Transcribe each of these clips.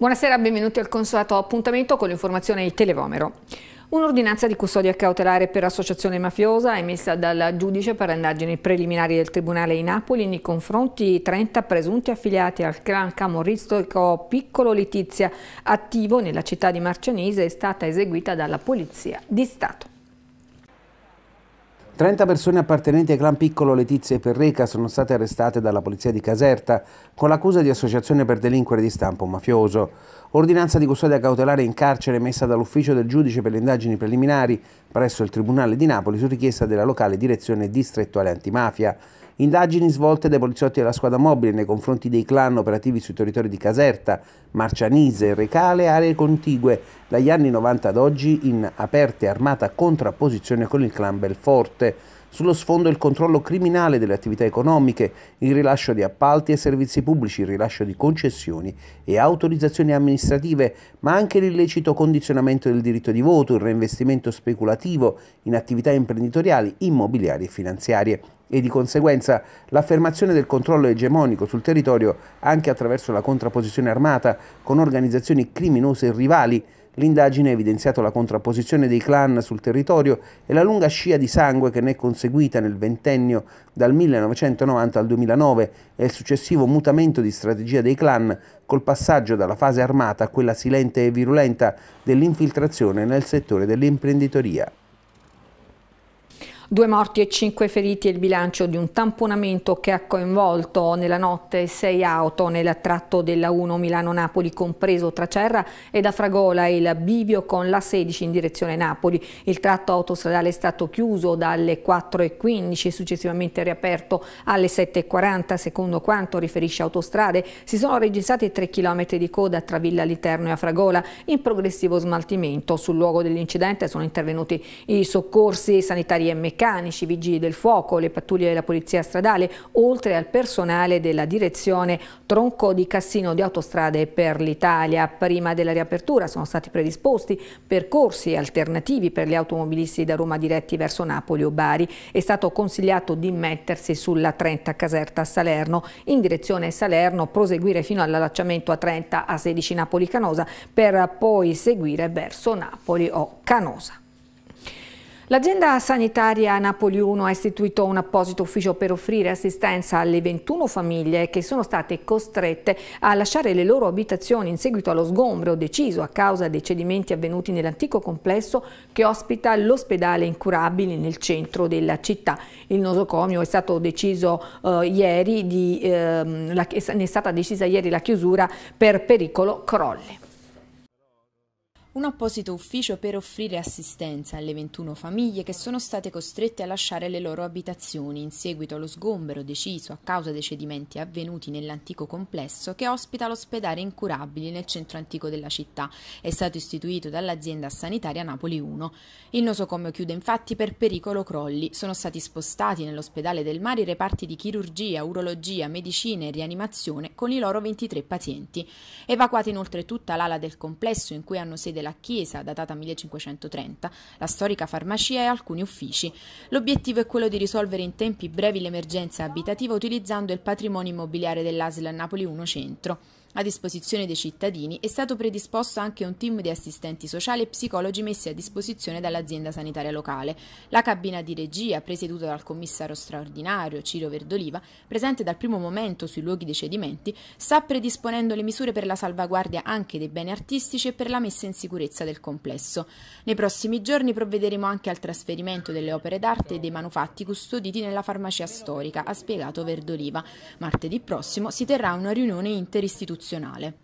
Buonasera, benvenuti al Consolato Appuntamento con l'informazione di Televomero. Un'ordinanza di custodia cautelare per associazione mafiosa emessa dal giudice per le indagini preliminari del Tribunale di Napoli nei confronti di 30 presunti affiliati al clan camorristico Piccolo Letizia attivo nella città di Marcianese è stata eseguita dalla Polizia di Stato. 30 persone appartenenti ai clan Piccolo Letizia e Perreca sono state arrestate dalla polizia di Caserta con l'accusa di associazione per delinquere di stampo mafioso. Ordinanza di custodia cautelare in carcere messa dall'ufficio del giudice per le indagini preliminari presso il Tribunale di Napoli su richiesta della locale direzione distrettuale antimafia. Indagini svolte dai poliziotti della squadra mobile nei confronti dei clan operativi sui territori di Caserta, Marcianise, Recale e aree contigue dagli anni 90 ad oggi in aperta e armata contrapposizione con il clan Belforte sullo sfondo il controllo criminale delle attività economiche, il rilascio di appalti e servizi pubblici, il rilascio di concessioni e autorizzazioni amministrative, ma anche l'illecito condizionamento del diritto di voto, il reinvestimento speculativo in attività imprenditoriali, immobiliari e finanziarie e di conseguenza l'affermazione del controllo egemonico sul territorio anche attraverso la contrapposizione armata con organizzazioni criminose e rivali L'indagine ha evidenziato la contrapposizione dei clan sul territorio e la lunga scia di sangue che ne è conseguita nel ventennio dal 1990 al 2009 e il successivo mutamento di strategia dei clan col passaggio dalla fase armata a quella silente e virulenta dell'infiltrazione nel settore dell'imprenditoria. Due morti e cinque feriti è il bilancio di un tamponamento che ha coinvolto nella notte sei auto nel tratto della 1 Milano-Napoli compreso tra Cerra ed Afragola e il bivio con la 16 in direzione Napoli. Il tratto autostradale è stato chiuso dalle 4.15 e successivamente riaperto alle 7.40 secondo quanto riferisce Autostrade. Si sono registrati 3 km di coda tra Villa Literno e Afragola in progressivo smaltimento. Sul luogo dell'incidente sono intervenuti i soccorsi sanitari e meccanici i vigili del fuoco, le pattuglie della polizia stradale, oltre al personale della direzione Tronco di Cassino di Autostrade per l'Italia. Prima della riapertura sono stati predisposti percorsi alternativi per gli automobilisti da Roma diretti verso Napoli o Bari. È stato consigliato di mettersi sulla 30 Caserta Salerno in direzione Salerno, proseguire fino all'allacciamento a 30 a 16 Napoli Canosa per poi seguire verso Napoli o Canosa. L'azienda sanitaria Napoli 1 ha istituito un apposito ufficio per offrire assistenza alle 21 famiglie che sono state costrette a lasciare le loro abitazioni in seguito allo sgombro deciso a causa dei cedimenti avvenuti nell'antico complesso che ospita l'ospedale Incurabili nel centro della città. Il nosocomio è stato deciso eh, ieri di, eh, la, è stata decisa ieri la chiusura per pericolo crolli un apposito ufficio per offrire assistenza alle 21 famiglie che sono state costrette a lasciare le loro abitazioni in seguito allo sgombero deciso a causa dei cedimenti avvenuti nell'antico complesso che ospita l'ospedale Incurabili nel centro antico della città. È stato istituito dall'azienda sanitaria Napoli 1. Il nosocomio chiude infatti per pericolo crolli. Sono stati spostati nell'ospedale del mare i reparti di chirurgia, urologia, medicina e rianimazione con i loro 23 pazienti. Evacuate inoltre tutta l'ala del complesso in cui hanno sede la la chiesa, datata 1530, la storica farmacia e alcuni uffici. L'obiettivo è quello di risolvere in tempi brevi l'emergenza abitativa utilizzando il patrimonio immobiliare dell'ASL Napoli 1 Centro a disposizione dei cittadini, è stato predisposto anche un team di assistenti sociali e psicologi messi a disposizione dall'azienda sanitaria locale. La cabina di regia, presieduta dal commissario straordinario Ciro Verdoliva, presente dal primo momento sui luoghi dei cedimenti, sta predisponendo le misure per la salvaguardia anche dei beni artistici e per la messa in sicurezza del complesso. Nei prossimi giorni provvederemo anche al trasferimento delle opere d'arte e dei manufatti custoditi nella farmacia storica, ha spiegato Verdoliva. Martedì prossimo si terrà una riunione interistituzionale rivoluzionale.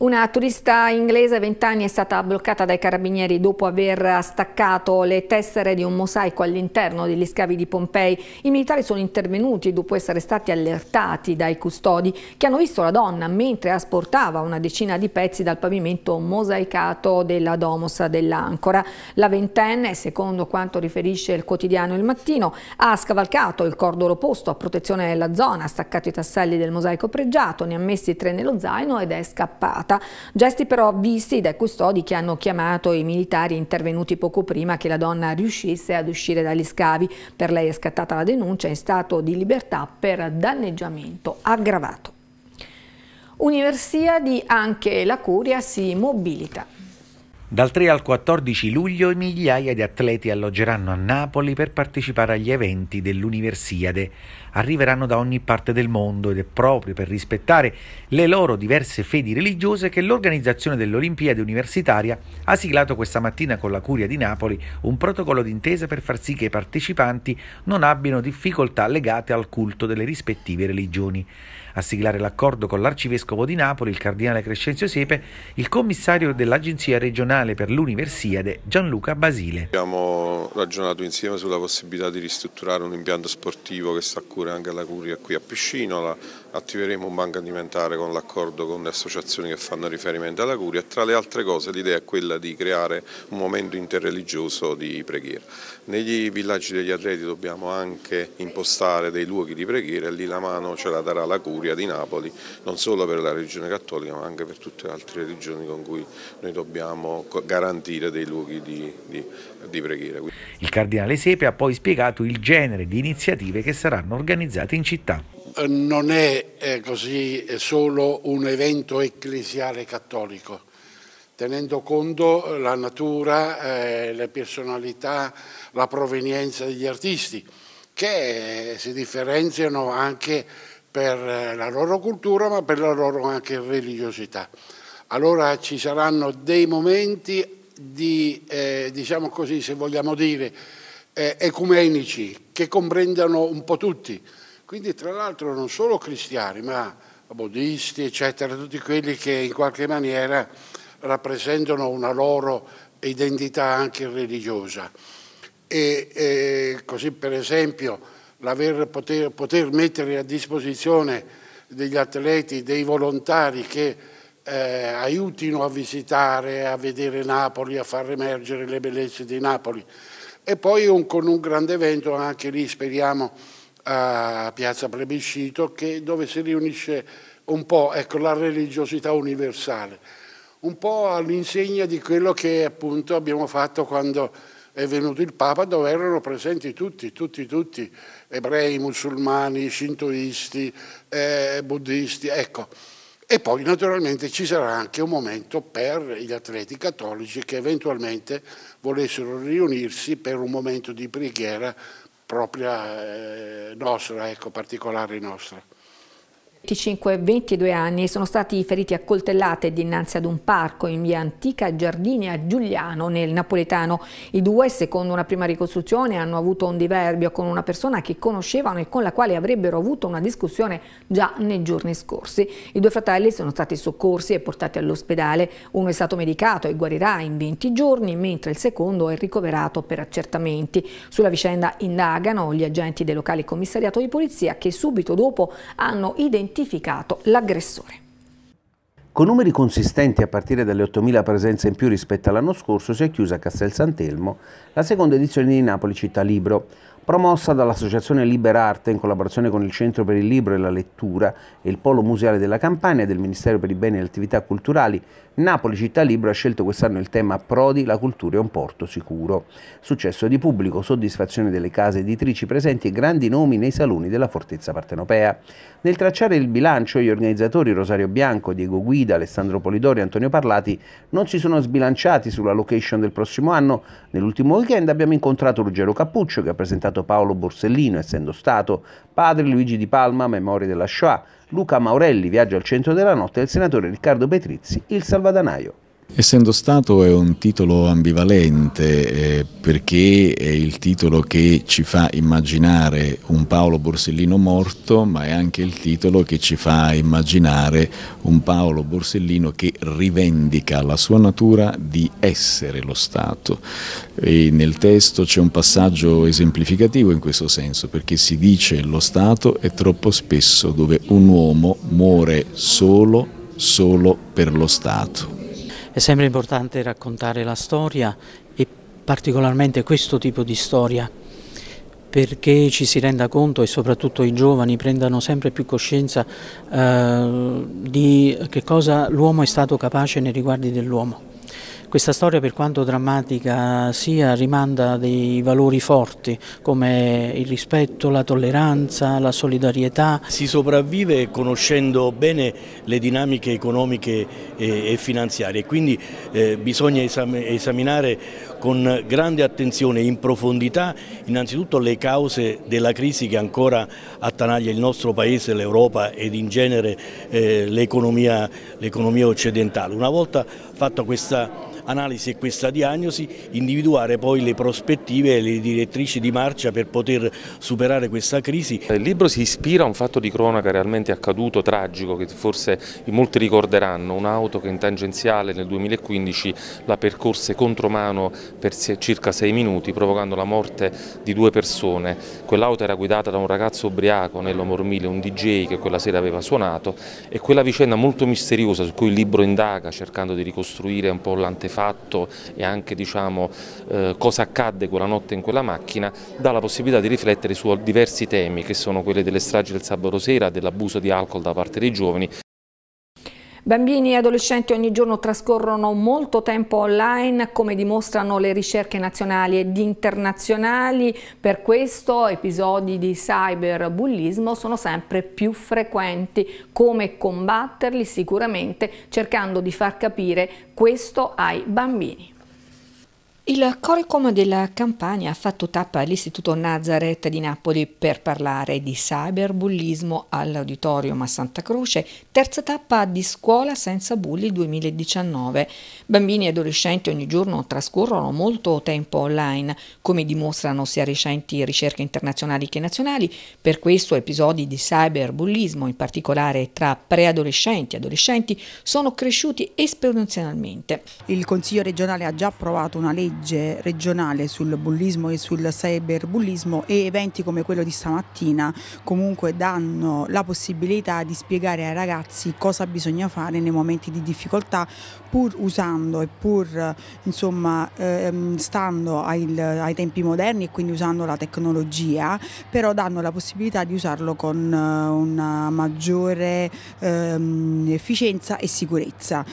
Una turista inglese, 20 anni, è stata bloccata dai carabinieri dopo aver staccato le tessere di un mosaico all'interno degli scavi di Pompei. I militari sono intervenuti dopo essere stati allertati dai custodi che hanno visto la donna mentre asportava una decina di pezzi dal pavimento mosaicato della Domus dell'Ancora. La ventenne, secondo quanto riferisce il quotidiano Il Mattino, ha scavalcato il cordolo posto a protezione della zona, ha staccato i tasselli del mosaico pregiato, ne ha messi tre nello zaino ed è scappata fatta. Gesti però visti dai custodi che hanno chiamato i militari intervenuti poco prima che la donna riuscisse ad uscire dagli scavi. Per lei è scattata la denuncia in stato di libertà per danneggiamento aggravato. Universiadi anche la Curia si mobilita. Dal 3 al 14 luglio migliaia di atleti alloggeranno a Napoli per partecipare agli eventi dell'Universiade arriveranno da ogni parte del mondo ed è proprio per rispettare le loro diverse fedi religiose che l'organizzazione dell'Olimpiade Universitaria ha siglato questa mattina con la Curia di Napoli un protocollo d'intesa per far sì che i partecipanti non abbiano difficoltà legate al culto delle rispettive religioni. A siglare l'accordo con l'arcivescovo di Napoli, il cardinale Crescenzio Sepe, il commissario dell'Agenzia regionale per l'Universiade Gianluca Basile. Abbiamo ragionato insieme sulla possibilità di ristrutturare un impianto sportivo che sta a cura anche la curia qui a Piscinola, attiveremo un banco alimentare con l'accordo con le associazioni che fanno riferimento alla curia tra le altre cose l'idea è quella di creare un momento interreligioso di preghiera. Negli villaggi degli atleti dobbiamo anche impostare dei luoghi di preghiera e lì la mano ce la darà la curia di Napoli, non solo per la religione cattolica ma anche per tutte le altre religioni con cui noi dobbiamo garantire dei luoghi di, di, di preghiera. Il cardinale Sepe ha poi spiegato il genere di iniziative che saranno organizzate in città. Eh, non è eh, così solo un evento ecclesiale cattolico, tenendo conto eh, la natura, le personalità, la provenienza degli artisti, che si differenziano anche per la loro cultura ma per la loro anche religiosità. Allora ci saranno dei momenti di, eh, diciamo così, se vogliamo dire, eh, ecumenici che comprendano un po' tutti, quindi tra l'altro non solo cristiani, ma buddisti, eccetera, tutti quelli che in qualche maniera rappresentano una loro identità anche religiosa. E, e così per esempio poter, poter, mettere a disposizione degli atleti, dei volontari che eh, aiutino a visitare, a vedere Napoli, a far emergere le bellezze di Napoli. E poi un, con un grande evento anche lì speriamo a Piazza Plebiscito che, dove si riunisce un po' ecco, la religiosità universale, un po' all'insegna di quello che appunto abbiamo fatto quando è venuto il Papa dove erano presenti tutti, tutti, tutti, ebrei, musulmani, shintoisti, eh, buddisti, ecco. E poi naturalmente ci sarà anche un momento per gli atleti cattolici che eventualmente volessero riunirsi per un momento di preghiera propria eh, nostra, ecco, particolare nostra. 25 e 22 anni sono stati feriti a coltellate dinanzi ad un parco in via Antica Giardini a Giuliano nel Napoletano. I due, secondo una prima ricostruzione, hanno avuto un diverbio con una persona che conoscevano e con la quale avrebbero avuto una discussione già nei giorni scorsi. I due fratelli sono stati soccorsi e portati all'ospedale. Uno è stato medicato e guarirà in 20 giorni, mentre il secondo è ricoverato per accertamenti. Sulla vicenda indagano gli agenti del locale commissariato di polizia che subito dopo hanno identificato identificato l'aggressore. Con numeri consistenti a partire dalle 8.000 presenze in più rispetto all'anno scorso si è chiusa a Castel Sant'Elmo la seconda edizione di Napoli Città Libro, promossa dall'Associazione Liberarte in collaborazione con il Centro per il Libro e la Lettura e il Polo Museale della Campania del Ministero per i Beni e le Attività Culturali, Napoli Città Libro ha scelto quest'anno il tema Prodi, la cultura è un porto sicuro. Successo di pubblico, soddisfazione delle case editrici presenti e grandi nomi nei saloni della fortezza partenopea. Nel tracciare il bilancio, gli organizzatori Rosario Bianco, Diego Guida, Alessandro Polidori e Antonio Parlati non si sono sbilanciati sulla location del prossimo anno. Nell'ultimo weekend abbiamo incontrato Ruggero Cappuccio che ha presentato citato Paolo Borsellino, essendo stato, padre Luigi Di Palma, memoria della Shoah, Luca Maurelli, viaggio al centro della notte, e il senatore Riccardo Petrizzi, il salvadanaio. Essendo stato è un titolo ambivalente eh, perché è il titolo che ci fa immaginare un Paolo Borsellino morto ma è anche il titolo che ci fa immaginare un Paolo Borsellino che rivendica la sua natura di essere lo Stato e nel testo c'è un passaggio esemplificativo in questo senso perché si dice lo Stato è troppo spesso dove un uomo muore solo solo per lo Stato. È sempre importante raccontare la storia e particolarmente questo tipo di storia perché ci si renda conto e soprattutto i giovani prendano sempre più coscienza eh, di che cosa l'uomo è stato capace nei riguardi dell'uomo. Questa storia per quanto drammatica sia rimanda dei valori forti come il rispetto, la tolleranza, la solidarietà. Si sopravvive conoscendo bene le dinamiche economiche e finanziarie, quindi eh, bisogna esaminare con grande attenzione e in profondità innanzitutto le cause della crisi che ancora attanaglia il nostro Paese, l'Europa ed in genere eh, l'economia occidentale. Una volta fatto questa analisi e questa diagnosi, individuare poi le prospettive e le direttrici di marcia per poter superare questa crisi. Il libro si ispira a un fatto di cronaca realmente accaduto, tragico, che forse molti ricorderanno, un'auto che in tangenziale nel 2015 la percorse contromano per circa sei minuti provocando la morte di due persone. Quell'auto era guidata da un ragazzo ubriaco, Nello Mormile, un DJ che quella sera aveva suonato e quella vicenda molto misteriosa su cui il libro indaga cercando di ricostruire ricostruire un po' l'antefatto e anche diciamo, eh, cosa accadde quella notte in quella macchina, dà la possibilità di riflettere su diversi temi che sono quelli delle stragi del sabato sera, dell'abuso di alcol da parte dei giovani. Bambini e adolescenti ogni giorno trascorrono molto tempo online, come dimostrano le ricerche nazionali ed internazionali. Per questo episodi di cyberbullismo sono sempre più frequenti. Come combatterli? Sicuramente cercando di far capire questo ai bambini. Il Coricom della Campania ha fatto tappa all'Istituto Nazareth di Napoli per parlare di cyberbullismo all'Auditorium a Santa Croce, terza tappa di Scuola senza bulli 2019. Bambini e adolescenti ogni giorno trascorrono molto tempo online, come dimostrano sia recenti ricerche internazionali che nazionali, per questo episodi di cyberbullismo, in particolare tra preadolescenti e adolescenti, sono cresciuti esponenzialmente. Il Consiglio regionale ha già approvato una legge legge regionale sul bullismo e sul cyberbullismo e eventi come quello di stamattina comunque danno la possibilità di spiegare ai ragazzi cosa bisogna fare nei momenti di difficoltà pur usando e pur insomma ehm, stando ai, ai tempi moderni e quindi usando la tecnologia però danno la possibilità di usarlo con eh, una maggiore ehm, efficienza e sicurezza.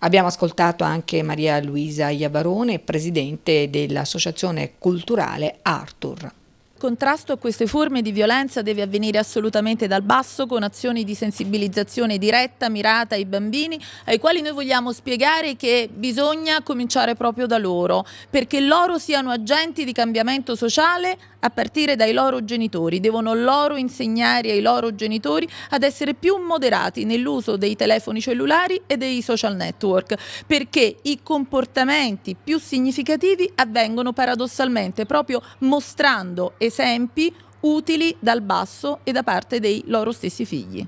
Abbiamo ascoltato anche Maria Luisa Iavarone, presidente dell'Associazione Culturale Arthur contrasto a queste forme di violenza deve avvenire assolutamente dal basso, con azioni di sensibilizzazione diretta, mirata ai bambini, ai quali noi vogliamo spiegare che bisogna cominciare proprio da loro, perché loro siano agenti di cambiamento sociale a partire dai loro genitori. Devono loro insegnare ai loro genitori ad essere più moderati nell'uso dei telefoni cellulari e dei social network, perché i comportamenti più significativi avvengono paradossalmente proprio mostrando e esempi utili dal basso e da parte dei loro stessi figli.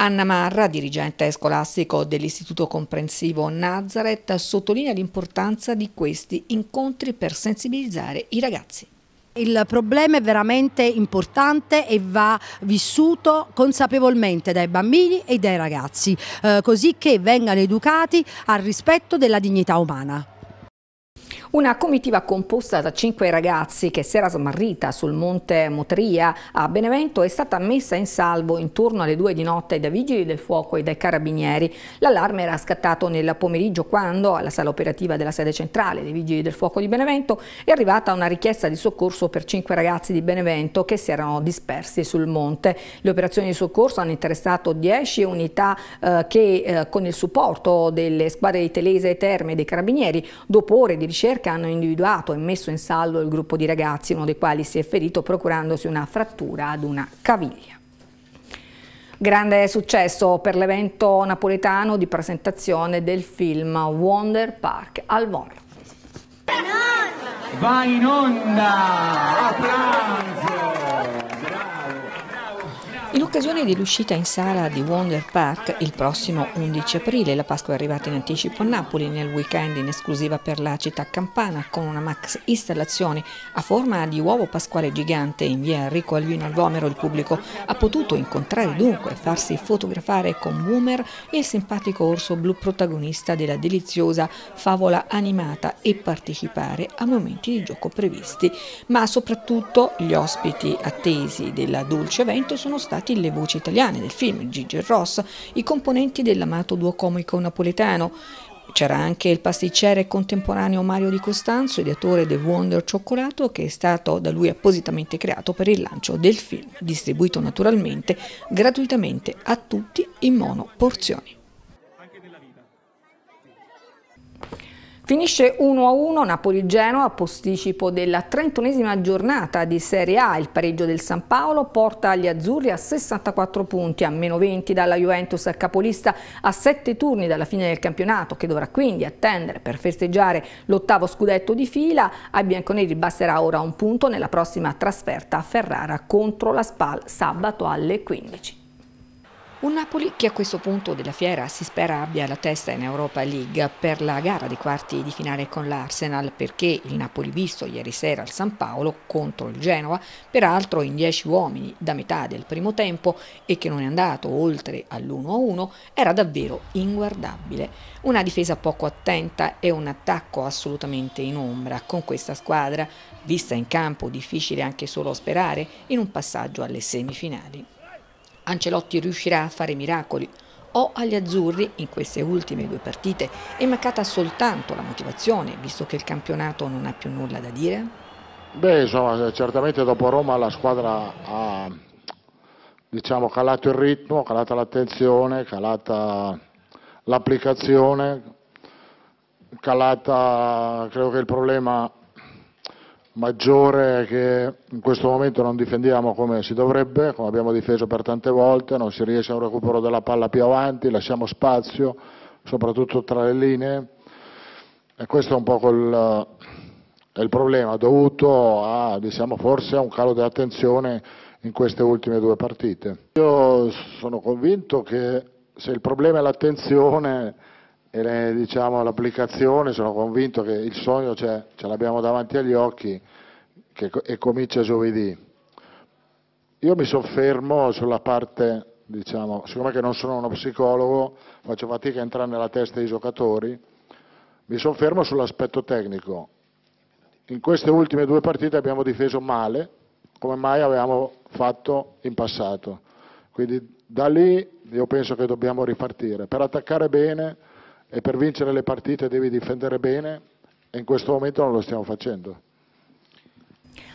Anna Marra, dirigente scolastico dell'Istituto Comprensivo Nazareth, sottolinea l'importanza di questi incontri per sensibilizzare i ragazzi. Il problema è veramente importante e va vissuto consapevolmente dai bambini e dai ragazzi, eh, così che vengano educati al rispetto della dignità umana. Una comitiva composta da cinque ragazzi che si era smarrita sul monte Motria a Benevento è stata messa in salvo intorno alle due di notte dai vigili del fuoco e dai carabinieri. L'allarme era scattato nel pomeriggio quando, alla sala operativa della sede centrale dei vigili del fuoco di Benevento, è arrivata una richiesta di soccorso per cinque ragazzi di Benevento che si erano dispersi sul monte. Le operazioni di soccorso hanno interessato 10 unità eh, che eh, con il supporto delle squadre di Telese e Terme e dei carabinieri, dopo ore di ricerca, perché hanno individuato e messo in salvo il gruppo di ragazzi, uno dei quali si è ferito procurandosi una frattura ad una caviglia. Grande successo per l'evento napoletano di presentazione del film Wonder Park al volo. Va in onda! A pranzo! occasione dell'uscita in sala di Wonder Park il prossimo 11 aprile, la Pasqua è arrivata in anticipo a Napoli nel weekend in esclusiva per la città campana con una max installazione a forma di uovo pasquale gigante in via Enrico Alvino al Vomero. Il pubblico ha potuto incontrare dunque e farsi fotografare con Boomer il simpatico orso blu protagonista della deliziosa favola animata e partecipare a momenti di gioco previsti. Ma soprattutto gli ospiti attesi della Dolce Evento sono stati Giovanni, le voci italiane del film Gigi e Ross, i componenti dell'amato duo comico napoletano. C'era anche il pasticcere contemporaneo Mario Di Costanzo, ideatore del Wonder Cioccolato, che è stato da lui appositamente creato per il lancio del film, distribuito naturalmente gratuitamente a tutti in mono porzioni. Finisce 1-1 Napoli-Genoa, posticipo della trentunesima giornata di Serie A. Il pareggio del San Paolo porta gli azzurri a 64 punti, a meno 20 dalla Juventus a capolista a 7 turni dalla fine del campionato, che dovrà quindi attendere per festeggiare l'ottavo scudetto di fila. Ai bianconeri basterà ora un punto nella prossima trasferta a Ferrara contro la Spal sabato alle 15. Un Napoli che a questo punto della fiera si spera abbia la testa in Europa League per la gara dei quarti di finale con l'Arsenal perché il Napoli visto ieri sera al San Paolo contro il Genoa, peraltro in 10 uomini da metà del primo tempo e che non è andato oltre all'1-1, era davvero inguardabile. Una difesa poco attenta e un attacco assolutamente in ombra con questa squadra, vista in campo difficile anche solo sperare in un passaggio alle semifinali. Ancelotti riuscirà a fare miracoli o agli azzurri in queste ultime due partite è mancata soltanto la motivazione, visto che il campionato non ha più nulla da dire? Beh, insomma, eh, certamente dopo Roma la squadra ha diciamo, calato il ritmo, calata l'attenzione, calata l'applicazione, calata, credo che il problema maggiore che in questo momento non difendiamo come si dovrebbe, come abbiamo difeso per tante volte, non si riesce a un recupero della palla più avanti, lasciamo spazio, soprattutto tra le linee. E questo è un po' quel, il problema, dovuto a, diciamo, forse a un calo di attenzione in queste ultime due partite. Io sono convinto che se il problema è l'attenzione e diciamo, l'applicazione, sono convinto che il sogno ce l'abbiamo davanti agli occhi che, e comincia giovedì. Io mi soffermo sulla parte, diciamo, siccome che non sono uno psicologo, faccio fatica a entrare nella testa dei giocatori, mi soffermo sull'aspetto tecnico. In queste ultime due partite abbiamo difeso male, come mai avevamo fatto in passato. Quindi da lì io penso che dobbiamo ripartire. Per attaccare bene e per vincere le partite devi difendere bene e in questo momento non lo stiamo facendo.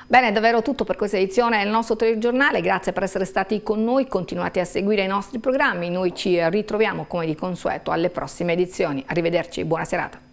Bene, è davvero tutto per questa edizione del nostro telegiornale, grazie per essere stati con noi, continuate a seguire i nostri programmi, noi ci ritroviamo come di consueto alle prossime edizioni, arrivederci, buona serata.